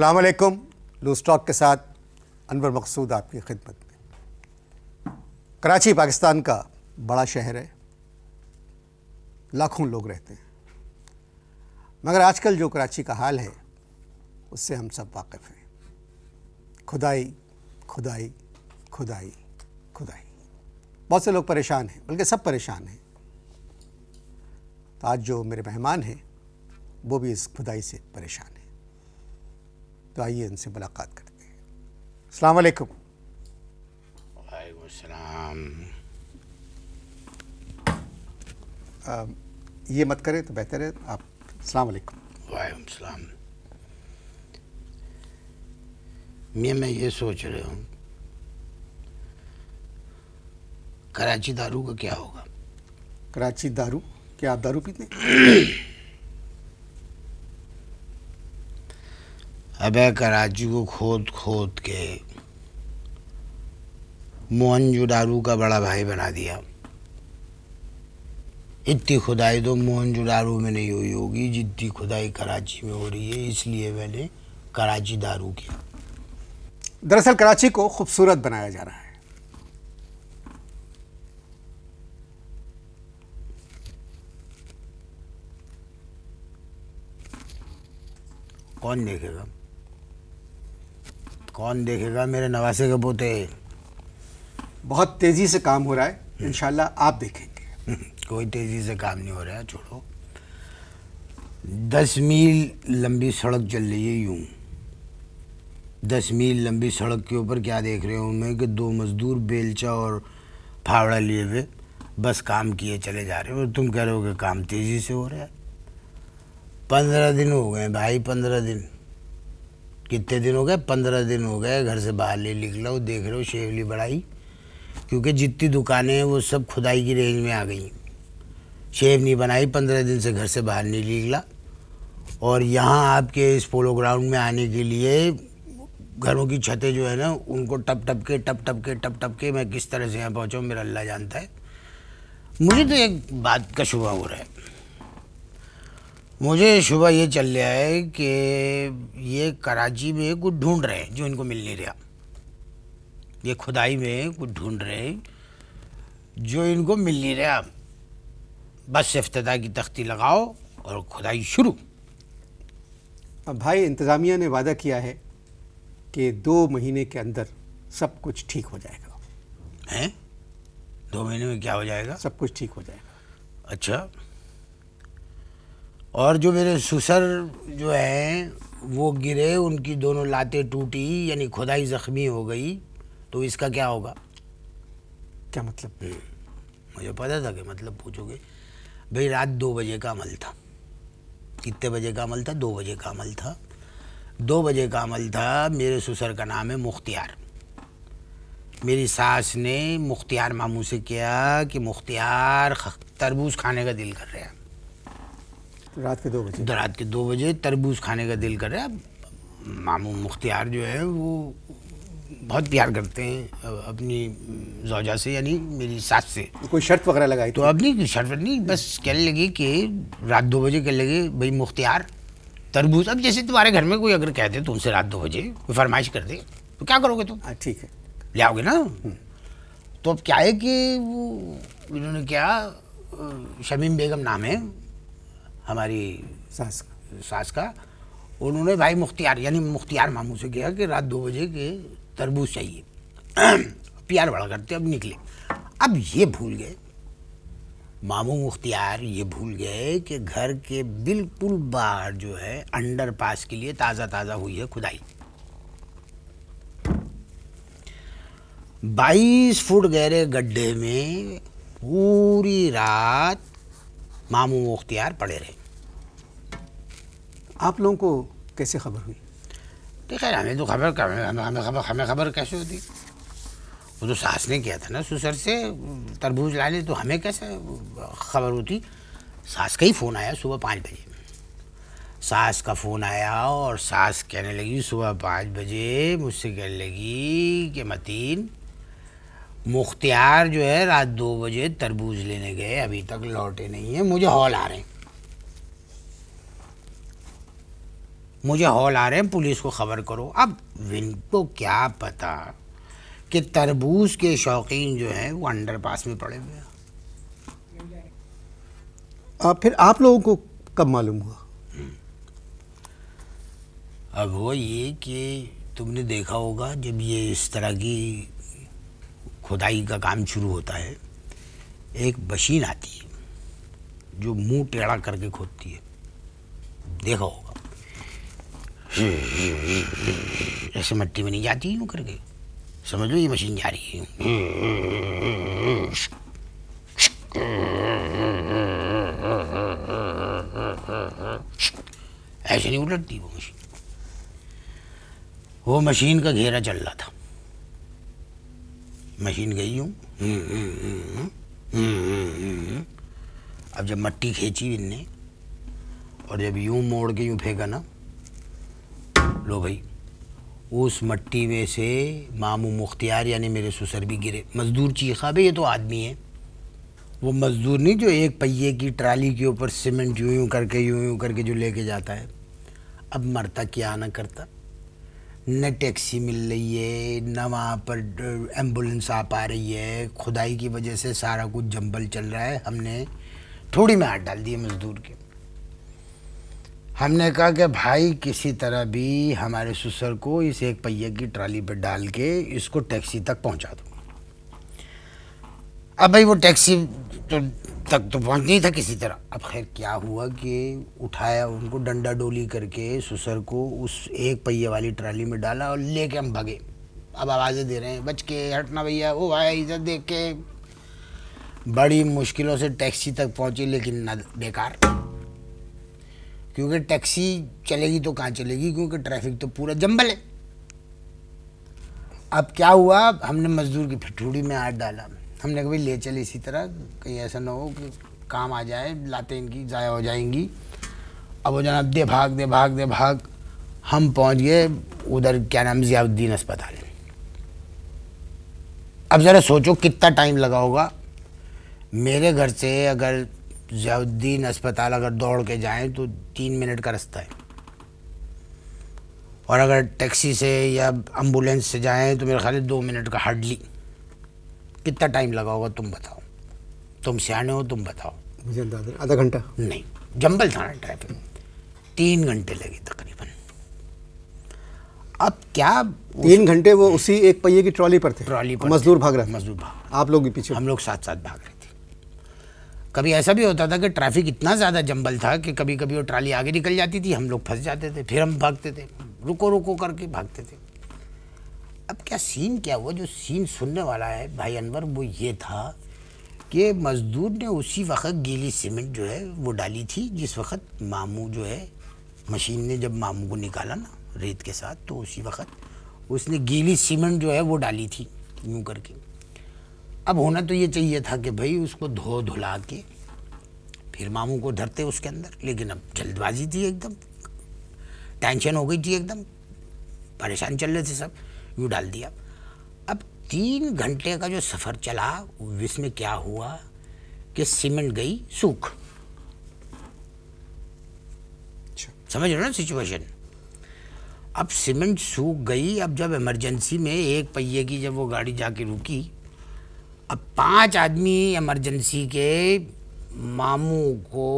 लू लूस्टॉक के साथ अनवर मकसूद आपकी खिदमत में कराची पाकिस्तान का बड़ा शहर है लाखों लोग रहते हैं मगर आजकल जो कराची का हाल है उससे हम सब वाकिफ़ हैं खुदाई खुदाई खुदाई खुदाई बहुत से लोग परेशान हैं बल्कि सब परेशान हैं तो आज जो मेरे मेहमान हैं वो भी इस खुदाई से परेशान हैं तो आइए इनसे मुलाकात करते हैं अलैक्म वालेकुम ये मत करें तो बेहतर है आप अलैक्म वालेकुम सलाम मैं मैं ये सोच रहा हूँ कराची दारू का क्या होगा कराची दारू क्या आप दारू पीते अब कराची को खोद खोद के मोहनजोदारू का बड़ा भाई बना दिया इतनी खुदाई तो मोहनजोदारू में नहीं हुई होगी जितनी खुदाई कराची में हो रही है इसलिए मैंने कराची दारू किया दरअसल कराची को खूबसूरत बनाया जा रहा है कौन देखेगा कौन देखेगा मेरे नवासे के पोते बहुत तेज़ी से काम हो रहा है इन आप देखेंगे कोई तेज़ी से काम नहीं हो रहा है छोड़ो दस मील लंबी सड़क चल रही है यूँ दस मील लंबी सड़क के ऊपर क्या देख रहे हूँ मैं कि दो मज़दूर बेलचा और फावड़ा लिए हुए बस काम किए चले जा रहे हो और तुम कह रहे हो कि काम तेज़ी से हो रहा है पंद्रह दिन हो गए भाई पंद्रह दिन कितने दिन हो गए पंद्रह दिन हो गए घर से बाहर ले निकला हूँ देख रहे हो शेवली बढ़ाई क्योंकि जितनी दुकानें हैं वो सब खुदाई की रेंज में आ गई शेव नहीं बनाई पंद्रह दिन से घर से बाहर नहीं निकला और यहाँ आपके इस पोलो ग्राउंड में आने के लिए घरों की छतें जो है ना उनको टप टप के टप टप के टप टप के मैं किस तरह से यहाँ पहुँचाऊँ मेरा अल्लाह जानता है मुझे तो एक बात का शुभ हो रहा है मुझे शुभ ये चल रहा है कि ये कराची में कुछ ढूंढ रहे हैं जो इनको मिल नहीं रहा ये खुदाई में कुछ ढूंढ रहे हैं जो इनको मिल नहीं रहा बस अफ्तः की तख्ती लगाओ और खुदाई शुरू अब भाई इंतज़ामिया ने वादा किया है कि दो महीने के अंदर सब कुछ ठीक हो जाएगा हैं दो महीने में क्या हो जाएगा सब कुछ ठीक हो जाएगा अच्छा और जो मेरे सुसर जो हैं वो गिरे उनकी दोनों लातें टूटी यानी खुदाई ज़ख्मी हो गई तो इसका क्या होगा क्या मतलब हम्म। मुझे पता था कि मतलब पूछोगे भाई रात दो बजे का अमल था कितने बजे का अमल था दो बजे का अमल था दो बजे का अमल था मेरे ससुर का नाम है मुख्तियार मेरी सास ने मुख्तियार मामू से किया कि मुख्तियार तरबूज खाने का दिल कर रहा है रात के दो बजे तो रात के दो बजे तरबूज खाने का दिल करे अब मामू मुख्तियार जो है वो बहुत प्यार करते हैं अपनी जौजा से यानी मेरी सास से कोई शर्त वगैरह लगाई तो, तो? अब नहीं शर्त नहीं बस कहने लगे कि रात दो बजे कहने लगे भाई मुख्तियार तरबूज अब जैसे तुम्हारे घर में कोई अगर कह दे उनसे रात दो बजे कोई फरमाइश कर दे तो क्या करोगे तुम हाँ ठीक है ले आओगे ना हम्म। तो अब क्या है कि वो इन्होंने क्या शमीम बेगम नाम है हमारी सास सास का उन्होंने भाई मुख्तियार यानी मुख्तियार मामू से कहा कि रात दो बजे के तरबूज चाहिए प्यार बड़ा करते अब निकले अब ये भूल गए मामू मुख्तियार ये भूल गए कि घर के बिल्कुल बाहर जो है अंडर पास के लिए ताज़ा ताज़ा हुई है खुदाई बाईस फुट गहरे गड्ढे में पूरी रात मामू मुख्तियार पड़े रहे आप लोगों को कैसे खबर हुई ठीक है हमें तो खबर हमें खबर हमें खबर कैसे होती वो तो सास ने किया था ना सुसर से तरबूज ला ले तो हमें कैसे खबर होती सास का ही फ़ोन आया सुबह पाँच बजे सास का फ़ोन आया और सास कहने लगी सुबह पाँच बजे मुझसे कहने लगी कि मतीन मुख्तियार जो है रात दो बजे तरबूज लेने गए अभी तक लौटे नहीं है मुझे हॉल आ रहे हैं मुझे हॉल आ रहे हैं पुलिस को खबर करो अब इनको क्या पता कि तरबूज के शौकीन जो हैं वो अंडर पास में पड़े हुए हैं फिर आप लोगों को कब मालूम हुआ अब वो ये कि तुमने देखा होगा जब ये इस तरह की खुदाई का काम शुरू होता है एक मशीन आती है जो मुंह टेढ़ा करके खोदती है देखा होगा ऐसे मट्टी में नहीं जाती यूं करके समझ लो ये मशीन जा रही है ऐसे नहीं उलटती वो मशीन वो मशीन का घेरा चल रहा था मशीन गई हूँ अब जब मट्टी खींची इनने और जब यूं मोड़ के यूं फेंका ना लो भाई उस मट्टी में से मामू मुख्तियार यानी मेरे ससुर भी गिरे मज़दूर चीखा भाई ये तो आदमी है वो मज़दूर नहीं जो एक पहिए की ट्राली के ऊपर सीमेंट यूं यूं करके यूं यूं करके जो लेके जाता है अब मरता क्या ना करता न टैक्सी मिल रही है न वहाँ पर एम्बुलेंस आ पा रही है खुदाई की वजह से सारा कुछ जंबल चल रहा है हमने थोड़ी में हाथ डाल दिए मज़दूर के हमने कहा कि भाई किसी तरह भी हमारे ससुर को इस एक पहिए की ट्राली पर डाल के इसको टैक्सी तक पहुंचा दो अब भाई वो टैक्सी तो तक तो पहुँच नहीं था किसी तरह अब खैर क्या हुआ कि उठाया उनको डंडा डोली करके ससुर को उस एक पहिए वाली ट्राली में डाला और लेके हम भगे अब आवाज़ें दे रहे हैं बच के हटना भैया वो आया इधर देख के बड़ी मुश्किलों से टैक्सी तक पहुंची लेकिन न बेकार क्योंकि टैक्सी चलेगी तो कहाँ चलेगी क्योंकि ट्रैफिक तो पूरा जंबल है अब क्या हुआ हमने मजदूर की फिठूड़ी में हाथ डाला हमने कभी ले चले इसी तरह कहीं ऐसा ना हो कि काम आ जाए लाते इनकी ज़ाया हो जाएंगी अब वो जनाब दे भाग दे भाग दे भाग हम पहुंच गए उधर क्या नाम जियाउद्दीन अस्पताल अब ज़रा सोचो कितना टाइम लगा होगा मेरे घर से अगर जियाउद्दीन अस्पताल अगर दौड़ के जाएं तो तीन मिनट का रास्ता है और अगर टैक्सी से या एम्बुलेंस से जाएं तो मेरे ख्याल दो मिनट का हार्डली कितना टाइम लगा होगा तुम बताओ तुम सियाने हो तुम बताओ मुझे आधा घंटा नहीं जंबल थाना ट्रैफिक तीन घंटे लगे तकरीबन अब क्या तीन घंटे वो उसी एक पहिए की ट्रॉली पर थे ट्रॉली पर मजदूर भाग रहे मजदूर भाग आप लोग भी पीछे हम लोग साथ साथ भाग रहे कभी ऐसा भी होता था कि ट्रैफिक इतना ज़्यादा जंबल था कि कभी कभी वो ट्राली आगे निकल जाती थी हम लोग फंस जाते थे फिर हम भागते थे रुको रुको करके भागते थे अब क्या सीन क्या हुआ जो सीन सुनने वाला है भाई अनवर वो ये था कि मज़दूर ने उसी वक्त गीली सीमेंट जो है वो डाली थी जिस वक्त मामू जो है मशीन ने जब मामू को निकाला ना रेत के साथ तो उसी वक्त उसने गीली सीमेंट जो है वो डाली थी यूँ करके अब होना तो ये चाहिए था कि भाई उसको धो धुला के फिर मामू को धरते उसके अंदर लेकिन अब जल्दबाजी थी एकदम टेंशन हो गई थी एकदम परेशान चल रहे थे सब यूँ डाल दिया अब तीन घंटे का जो सफ़र चला इसमें क्या हुआ कि सीमेंट गई सूख अच्छा। समझ रहे हो ना सिचुएशन अब सीमेंट सूख गई अब जब इमरजेंसी में एक पहिए की जब वो गाड़ी जाके रुकी अब पांच आदमी इमरजेंसी के मामू को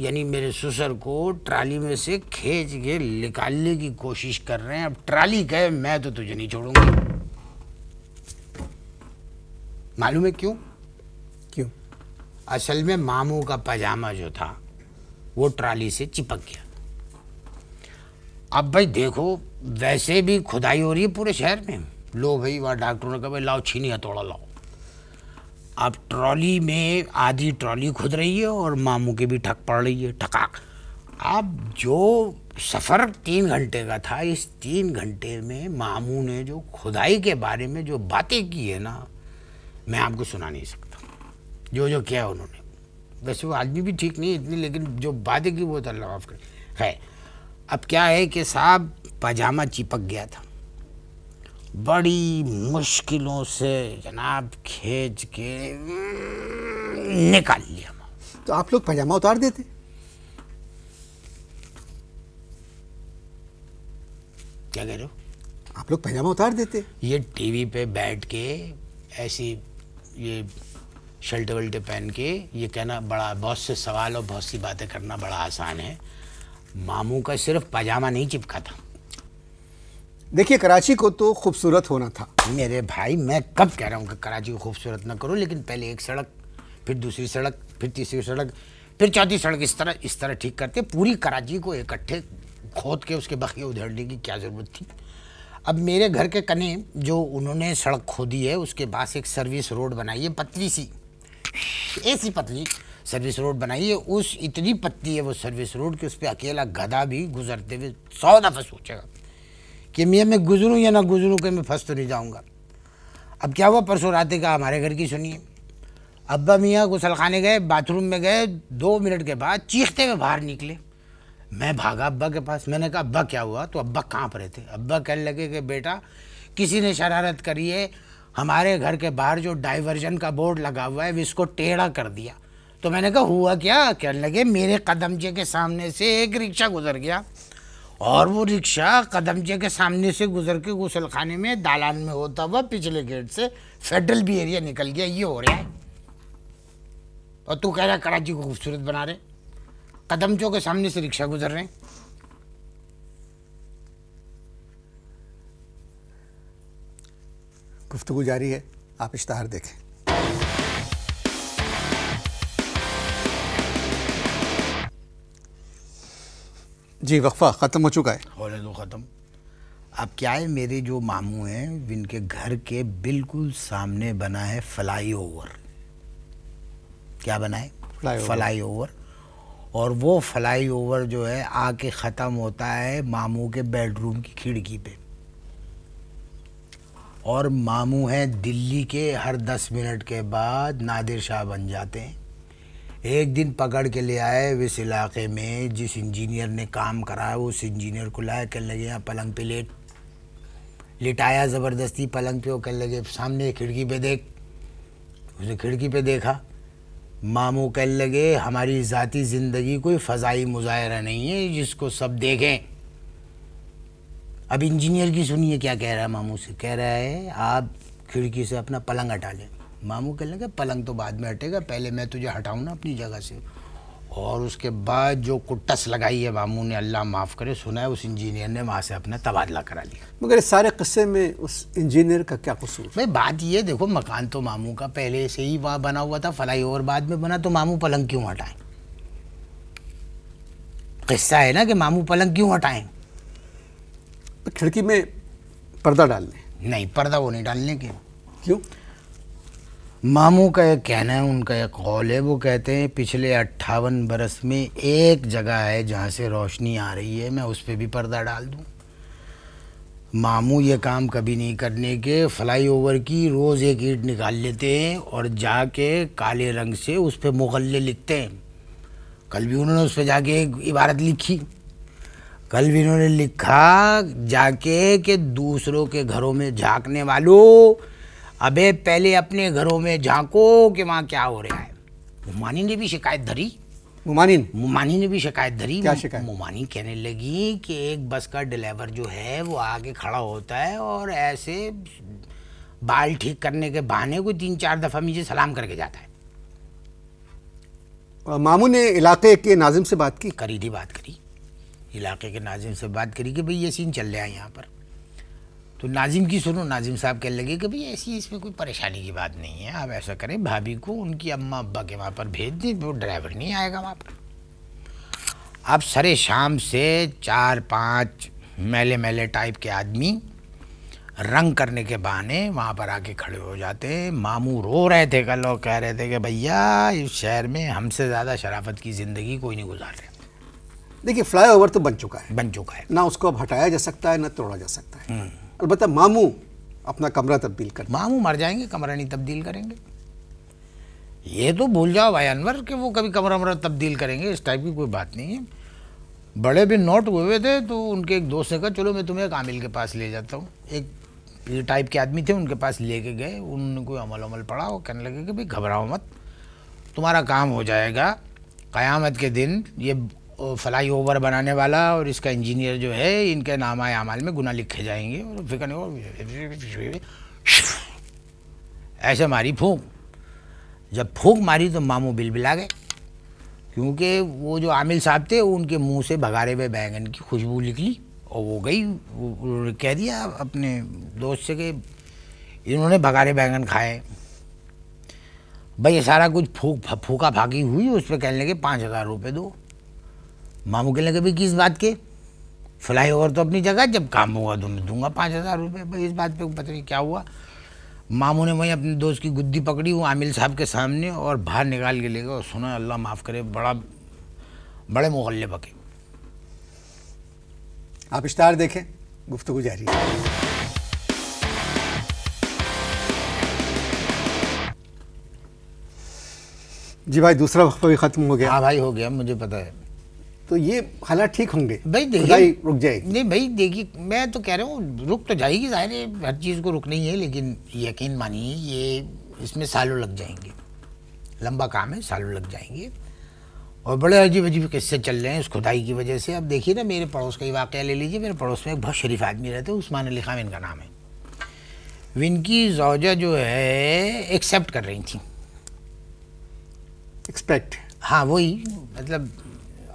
यानी मेरे ससुर को ट्राली में से खींच के निकालने की कोशिश कर रहे हैं अब ट्राली कहे मैं तो तुझे नहीं छोड़ूंगा मालूम है क्यों क्यों असल में मामू का पजामा जो था वो ट्राली से चिपक गया अब भाई देखो वैसे भी खुदाई हो रही है पूरे शहर में लो भाई वहाँ डॉक्टरों ने कहा भाई लाओ छीनी हथौड़ा लाओ अब ट्रॉली में आधी ट्रॉली खुद रही है और मामू के भी ठक पड़ रही है ठकाक अब जो सफ़र तीन घंटे का था इस तीन घंटे में मामू ने जो खुदाई के बारे में जो बातें की है ना मैं आपको सुना नहीं सकता जो जो किया उन्होंने वैसे वो आदमी भी ठीक नहीं इतनी लेकिन जो बातें की वो तो अल्लाह है अब क्या है कि साहब पजामा चिपक गया था बड़ी मुश्किलों से जनाब खेच के हम्म, निकाल लिया तो आप लोग पैजामा उतार देते क्या कह रहे हो आप लोग पैजामा उतार देते ये टीवी पे बैठ के ऐसी ये शर्ट वल्टे पहन के ये कहना बड़ा बहुत से सवाल और बहुत सी बातें करना बड़ा आसान है मामू का सिर्फ पैजामा नहीं चिपका था देखिए कराची को तो खूबसूरत होना था मेरे भाई मैं कब कह रहा हूँ कि कराची को खूबसूरत ना करूँ लेकिन पहले एक सड़क फिर दूसरी सड़क फिर तीसरी सड़क फिर चौथी सड़क इस तरह इस तरह ठीक करते पूरी कराची को इकट्ठे खोद के उसके बखे उधेड़ने की क्या ज़रूरत थी अब मेरे घर के कने जो उन्होंने सड़क खोदी है उसके पास एक सर्विस रोड बनाई है पतली सी ऐसी पतली सर्विस रोड बनाई है उस इतनी पतली है वो सर्विस रोड कि उस पर अकेला गधा भी गुजरते हुए सौ दफ़ा सोचेगा कि मियाँ मैं गुजरूँ या ना गुजरूँ कि मैं फंस तो नहीं जाऊँगा अब क्या हुआ परसों रात का हमारे घर की सुनिए अब्बा मियाँ गुसल खाने गए बाथरूम में गए दो मिनट के बाद चीखते हुए बाहर निकले मैं भागा अब्बा के पास मैंने कहा अब्बा क्या हुआ तो अब्बा कहाँ रहे थे अब्बा कहने लगे कि बेटा किसी ने शरारत करी है हमारे घर के बाहर जो डाइवर्जन का बोर्ड लगा हुआ है इसको टेढ़ा कर दिया तो मैंने कहा हुआ क्या कहने लगे मेरे कदमचे के सामने से एक रिक्शा गुजर गया और वो रिक्शा कदमचे के सामने से गुजर के गुसल खाने में दालान में होता हुआ पिछले गेट से फेडरल भी एरिया निकल गया ये हो रहा है और तू कह रहा कराची को खूबसूरत बना रहे कदमचों के सामने से रिक्शा गुजर रहे गुफ्तगु गुफ्तु जारी है आप इश्तहार देखें जी वक्फा ख़त्म हो चुका है होने दो तो ख़त्म अब क्या है मेरे जो मामू हैं जिनके घर के बिल्कुल सामने बना है फ्लाई ओवर क्या बना है फ्लाई ओवर, फ्लाई ओवर। और वो फ्लाई ओवर जो है आके ख़त्म होता है मामू के बेडरूम की खिड़की पे और मामू हैं दिल्ली के हर दस मिनट के बाद नादिर शाह बन जाते हैं एक दिन पकड़ के ले आए इस इलाके में जिस इंजीनियर ने काम कराया उस इंजीनियर को लाया कह लगे यहाँ पलंग पे लेट लिटाया ज़बरदस्ती पलंग पे वो कह लगे सामने खिड़की पे देख उसने खिड़की पे देखा मामू कह लगे हमारी ज़ाती ज़िंदगी कोई फ़जाई मुजाहरा नहीं है जिसको सब देखें अब इंजीनियर की सुनिए क्या कह रहा है मामू से कह रहा है आप खिड़की से अपना पलंग हटा लें मामू कहने लगे पलंग तो बाद में हटेगा पहले मैं तुझे हटाऊँ ना अपनी जगह से और उसके बाद जो कुटस लगाई है मामू ने अल्लाह माफ़ करे सुना है उस इंजीनियर ने वहाँ से अपना तबादला करा लिया मगर इस सारे कस्से में उस इंजीनियर का क्या कसूर भाई बात ये देखो मकान तो मामू का पहले से ही वहाँ बना हुआ था फलाई और बाद में बना तो मामू पलंग क्यों हटाए कस्सा है ना कि मामू पलंग क्यों हटाएं खिड़की में पर्दा डालने नहीं पर्दा वो नहीं डालने के क्यों मामू का एक कहना है उनका एक कौल है वो कहते हैं पिछले अट्ठावन बरस में एक जगह है जहाँ से रोशनी आ रही है मैं उस पर भी पर्दा डाल दूँ मामू ये काम कभी नहीं करने के फ्लाईओवर की रोज़ एक ईट निकाल लेते हैं और जाके काले रंग से उस पर मुगल लिखते हैं कल भी उन्होंने उस पर जाके एक इबारत लिखी कल भी उन्होंने लिखा जाके के दूसरों के घरों में झांकने वालों अबे पहले अपने घरों में झांको कि वहाँ क्या हो रहा है मुमानी ने भी शिकायत धरी मुमानी मुमानी ने भी शिकायत धरी क्या शिकायत मुमानी कहने लगी कि एक बस का ड्राइवर जो है वो आगे खड़ा होता है और ऐसे बाल ठीक करने के बहाने को तीन चार दफ़ा मुझे सलाम करके जाता है मामू ने इलाके के नाजिम से बात की करी थी बात करी इलाके के नाजिम से बात करी कि भाई ये सीन चल रहा है यहाँ पर तो नाजिम की सुनो नाजिम साहब कहने लगे कि भाई ऐसी इसमें कोई परेशानी की बात नहीं है आप ऐसा करें भाभी को उनकी अम्मा अब्बा के वहाँ पर भेज दें वो ड्राइवर नहीं आएगा वहाँ पर अब सरे शाम से चार पांच मेले मेले टाइप के आदमी रंग करने के बहाने वहाँ पर आके खड़े हो जाते हैं मामू रो रहे थे कल लोग कह रहे थे कि भैया इस शहर में हमसे ज़्यादा शराफत की ज़िंदगी कोई नहीं गुजार रहा देखिए फ्लाईओवर तो बन चुका है बन चुका है ना उसको अब हटाया जा सकता है ना तोड़ा जा सकता है हम्म। अलबत् मामू अपना कमरा तब्दील कर मामू मर जाएंगे कमरा नहीं तब्दील करेंगे ये तो भूल जाओ भाई अनवर कि वो कभी कमरा वमरा तब्दील करेंगे इस टाइप की कोई बात नहीं है बड़े भी नोट हुए हुए थे तो उनके एक दोस्त ने कहा चलो मैं तुम्हें एक आमिल के पास ले जाता हूँ एक ये टाइप के आदमी थे उनके पास लेके गए उन्होंने कोई अमल अमल पढ़ा वो कहने लगे कि भाई घबराओ मत तुम्हारा काम हो जाएगा क़यामत के दिन ये फ्लाई ओवर बनाने वाला और इसका इंजीनियर जो है इनके नामा अमाल में गुना लिखे जाएंगे और फिक्र नहीं ऐसे मारी फूक जब फूक मारी तो मामू बिल बिला गए क्योंकि वो जो आमिल साहब थे उनके मुंह से भगारे हुए बैंगन की खुशबू निकली और वो गई उन्होंने कह दिया अपने दोस्त से कि इन्होंने भगारे बैंगन खाए भाई ये सारा कुछ फूक फूका भागी हुई उस पर कहने लगे पाँच हज़ार रुपये दो मामू के लगे भाई किस बात के फ्लाई ओवर तो अपनी जगह जब काम होगा तो मैं दूंगा पाँच हज़ार रुपये भाई इस बात पे पता नहीं क्या हुआ मामू ने वहीं अपने दोस्त की गुद्दी पकड़ी वो आमिल साहब के सामने और बाहर निकाल के ले गए और सुना अल्लाह माफ़ करे बड़ा बड़े मोहल्ले पके आप इश्तार देखें गुफ्तु जारी जी भाई दूसरा वक्त भी ख़त्म हो गया हाँ भाई हो गया मुझे पता है तो ये हालात ठीक होंगे भाई देखिए रुक जाएगी नहीं भाई देखिए मैं तो कह रहा हूँ रुक तो जाएगी जाहिर है हर चीज़ को रुक नहीं है लेकिन यकीन मानिए ये इसमें सालों लग जाएंगे लंबा काम है सालों लग जाएंगे और बड़े अजीब अजीब किस्से चल रहे हैं उस खुदाई की वजह से अब देखिए ना मेरे पड़ोस का ही वाक़ ले लीजिए मेरे पड़ोस में एक बहुत शरीफ आदमी रहते हैं उस्मान अली खान इनका नाम है विनकी जौजा जो है एक्सेप्ट कर रही थी एक्सपेक्ट हाँ वही मतलब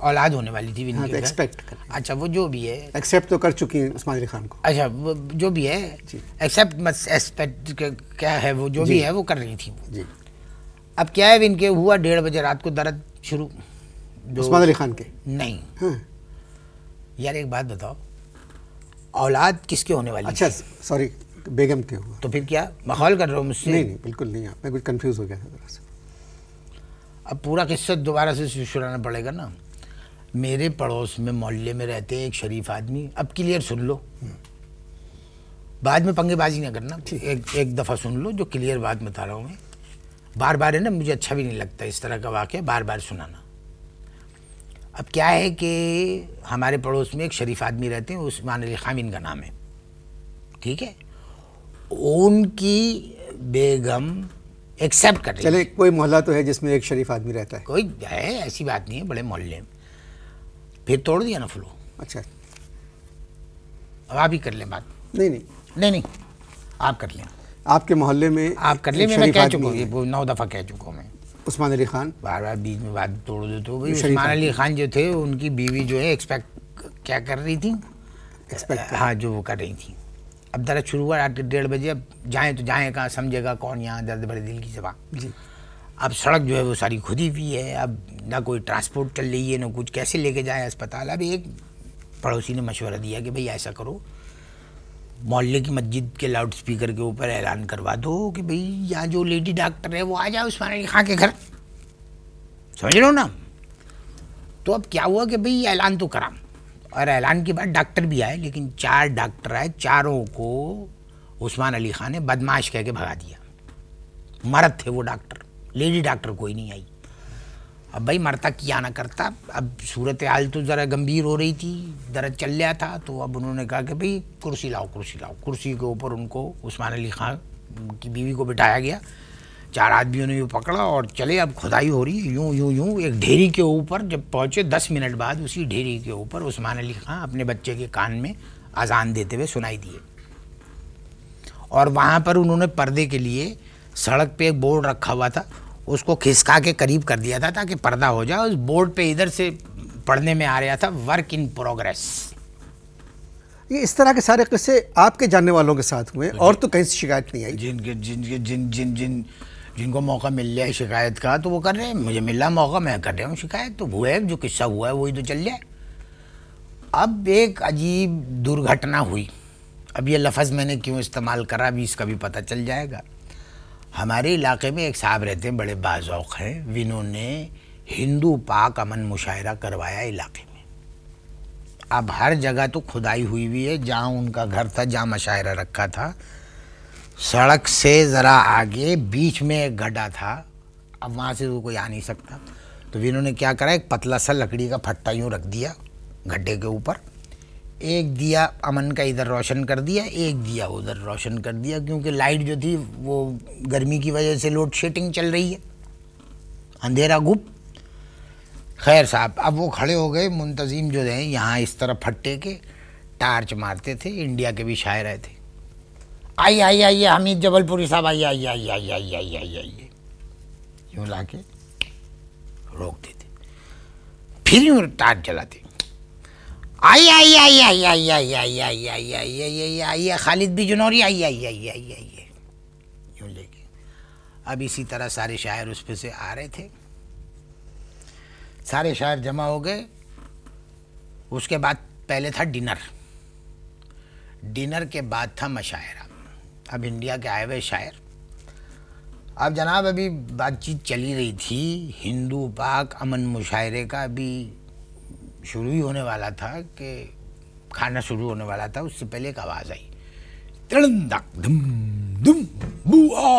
औलाद होने वाली थी हाँ, एक्सपेक्ट तो कर अच्छा वो जो भी है एक्सेप्ट तो कर चुकी हैं उस्मान अली खान को अच्छा वो जो भी है एक्सेप्ट मत एक्सपेक्ट क्या है वो जो भी है वो कर रही थी जी अब क्या है इनके हुआ डेढ़ बजे रात को दर्द शुरू उस्मान अली खान के नहीं हाँ। यार एक बात बताओ औलाद किसके होने वाली अच्छा सॉरी बेगम के हुआ तो फिर क्या माहौल कर रहे हो मुझसे नहीं नहीं बिल्कुल नहीं आप मैं कुछ कंफ्यूज हो गया था अब पूरा किस्सा दोबारा से शुराना पड़ेगा ना मेरे पड़ोस में मोहल्ले में रहते एक शरीफ आदमी अब क्लियर सुन लो बाद में पंगेबाजी ना करना एक एक दफ़ा सुन लो जो क्लियर बात बता रहा हूँ मैं बार बार है ना मुझे अच्छा भी नहीं लगता इस तरह का वाक्य बार बार सुनाना अब क्या है कि हमारे पड़ोस में एक शरीफ आदमी रहते हैं उस्मान अली खामिन का नाम है ठीक है उनकी बेगम एक्सेप्ट कर रही चले कोई मोहल्ला तो है जिसमें एक शरीफ आदमी रहता है कोई है ऐसी बात नहीं है बड़े मोहल्ले में फिर तोड़ दिया ना फ्लो अच्छा अब आप ही कर लें बात नहीं नहीं नहीं नहीं आप कर लें आपके मोहल्ले में आप कर लें मैं कह चुका हूँ नौ दफ़ा कह चुका हूँ मैं उस्मान अली खान बार बार बीच में बात तोड़ देते हो तो भाई उस्मान अली खान जो थे उनकी बीवी जो है एक्सपेक्ट क्या कर रही थी एक्सपेक्ट हाँ जो वो कर रही थी अब दरअसल शुरू हुआ रात के डेढ़ बजे अब जाएँ तो जाएँ कहाँ समझेगा कौन यहाँ दर्द बड़े दिल की जबा जी अब सड़क जो है वो सारी खुदी हुई है अब ना कोई ट्रांसपोर्ट चल रही है ना कुछ कैसे लेके जाए अस्पताल अब एक पड़ोसी ने मशवरा दिया कि भाई ऐसा करो मोहल्ले की मस्जिद के लाउड स्पीकर के ऊपर ऐलान करवा दो कि भाई यहाँ जो लेडी डॉक्टर है वो आ जाए उस्मान अली खां के घर समझ लो ना तो अब क्या हुआ कि भाई ऐलान तो करा और ऐलान के बाद डॉक्टर भी आए लेकिन चार डॉक्टर आए चारों को उस्मान अली खां ने बदमाश कह के भगा दिया मर्द थे वो डॉक्टर लेडी डॉक्टर कोई नहीं आई अब भाई मरता किया ना करता अब सूरत हाल तो ज़रा गंभीर हो रही थी ज़रा चल गया था तो अब उन्होंने कहा कि भाई कुर्सी लाओ कुर्सी लाओ कुर्सी के ऊपर उनको उस्मान अली खान की बीवी को बिठाया गया चार आदमियों ने भी पकड़ा और चले अब खुदाई हो रही है यूँ यूँ यूँ एक ढेरी के ऊपर जब पहुँचे दस मिनट बाद उसी ढेरी के ऊपर उस्मान अली खां अपने बच्चे के कान में अजान देते हुए सुनाई दिए और वहाँ पर उन्होंने पर्दे के लिए सड़क पे एक बोर्ड रखा हुआ था उसको खिसका के करीब कर दिया था ताकि पर्दा हो जाए उस बोर्ड पे इधर से पढ़ने में आ रहा था वर्क इन प्रोग्रेस ये इस तरह के सारे किस्से आपके जानने वालों के साथ हुए और तो कहीं से शिकायत नहीं आई जिनके जिन जिन जिन जिन जिनको मौका मिल जाए शिकायत का तो वो कर रहे हैं मुझे मिला मौका मैं कर रहा हूँ शिकायत तो हुआ है जो किस्सा हुआ है वही तो चल जाए अब एक अजीब दुर्घटना हुई अब ये लफज मैंने क्यों इस्तेमाल करा अभी इसका भी पता चल जाएगा हमारे इलाके में एक साहब रहते हैं बड़े बाजौक हैं जिन्होंने हिंदू पाक अमन मुशायरा करवाया इलाके में अब हर जगह तो खुदाई हुई हुई है जहाँ उनका घर था जहाँ मुशायरा रखा था सड़क से ज़रा आगे बीच में एक गड्ढा था अब वहाँ से वो तो कोई आ नहीं सकता तो इन्होंने क्या करा एक पतला सा लकड़ी का फट्टा यूँ रख दिया गड्ढे के ऊपर एक दिया अमन का इधर रोशन कर दिया एक दिया उधर रोशन कर दिया क्योंकि लाइट जो थी वो गर्मी की वजह से लोड शेडिंग चल रही है अंधेरा गुप खैर साहब अब वो खड़े हो गए मुंतजिम जो हैं यहाँ इस तरफ फट्टे के टार्च मारते थे इंडिया के भी शायर आए थे आइए आइए आइए हमीद जबलपुरी साहब आइए आइए आइए आइए आइए आइए आइए आइए यूँ ला के रोक देते फिर यूँ टार्च जलाते आई आई आई आई आई आई आई आई आइए आई आई आई आई खालिद भी जुनौरी आई आई आइए आई आई यूँ लेके अब इसी तरह सारे शायर उस पर से आ रहे थे सारे शायर जमा हो गए उसके बाद पहले था डिनर डिनर के बाद था मशायरा अब इंडिया के आए हुए शायर अब जनाब अभी बातचीत चली रही थी हिंदू पाक अमन मुशायरे का अभी शुरू ही होने वाला था कि खाना शुरू होने वाला था उससे पहले एक आवाज़ आई तिड़ंदक धुम धुम बुआ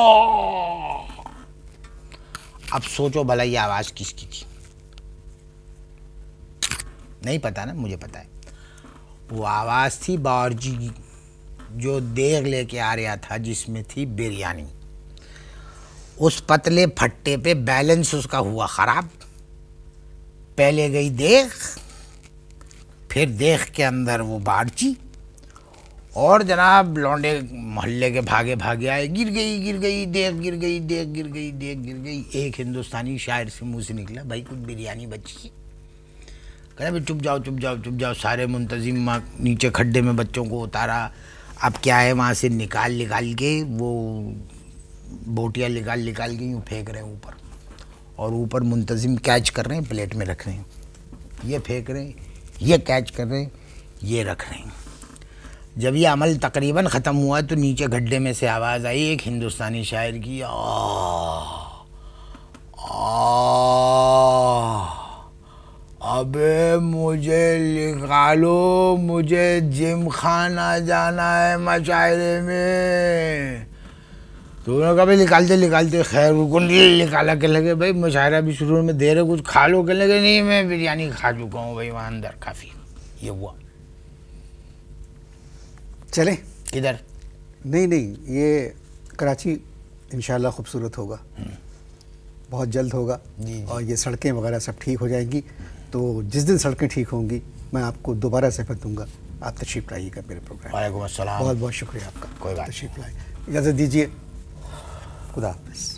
अब सोचो भला ये आवाज़ किसकी थी नहीं पता ना मुझे पता है वो आवाज़ थी बावरजी की जो देर लेके आ रहा था जिसमें थी बिरयानी उस पतले फट्टे पे बैलेंस उसका हुआ ख़राब पहले गई देख फिर देख के अंदर वो बाड़ची और जनाब लौंडे मोहल्ले के भागे भागे आए गिर गई गिर गई देख गिर गई देख गिर गई देख गिर गई एक हिंदुस्तानी शायर से मुंह से निकला भाई कुछ बिरयानी बची है कह भाई चुप जाओ चुप जाओ चुप जाओ सारे मुंतजिम नीचे खड्डे में बच्चों को उतारा अब क्या है वहाँ से निकाल निकाल के वो बोटियाँ निकाल निकाल के यूँ फेंक रहे हैं ऊपर और ऊपर मुंतजिम कैच कर रहे हैं प्लेट में रख रहे हैं ये फेंक रहे हैं ये कैच कर रहे हैं ये रख रहे हैं जब ये अमल तकरीबन ख़त्म हुआ तो नीचे गड्ढे में से आवाज़ आई एक हिंदुस्तानी शायर की आ, आ, अबे मुझे निकालो मुझे जिम खाना जाना है मशायरे में तो उन्होंने कहा भाई निकालते निकालते खैर उनको निकाला के लगे भाई मुशायरा भी शुरू में दे रहे कुछ खा लो के लगे नहीं मैं बिरयानी खा चुका हूँ भाई वहाँ अंदर काफ़ी ये हुआ चले किधर नहीं नहीं ये कराची इन खूबसूरत होगा हम्म। बहुत जल्द होगा जी, जी। और ये सड़कें वगैरह सब ठीक हो जाएंगी तो जिस दिन सड़कें ठीक होंगी मैं आपको दोबारा सफर दूंगा आप तशरीफ लाइएगा मेरे प्रोग्राम बहुत बहुत शुक्रिया आपका कोई बात तशरीफ लाइए इजाज़त दीजिए Paco Datas.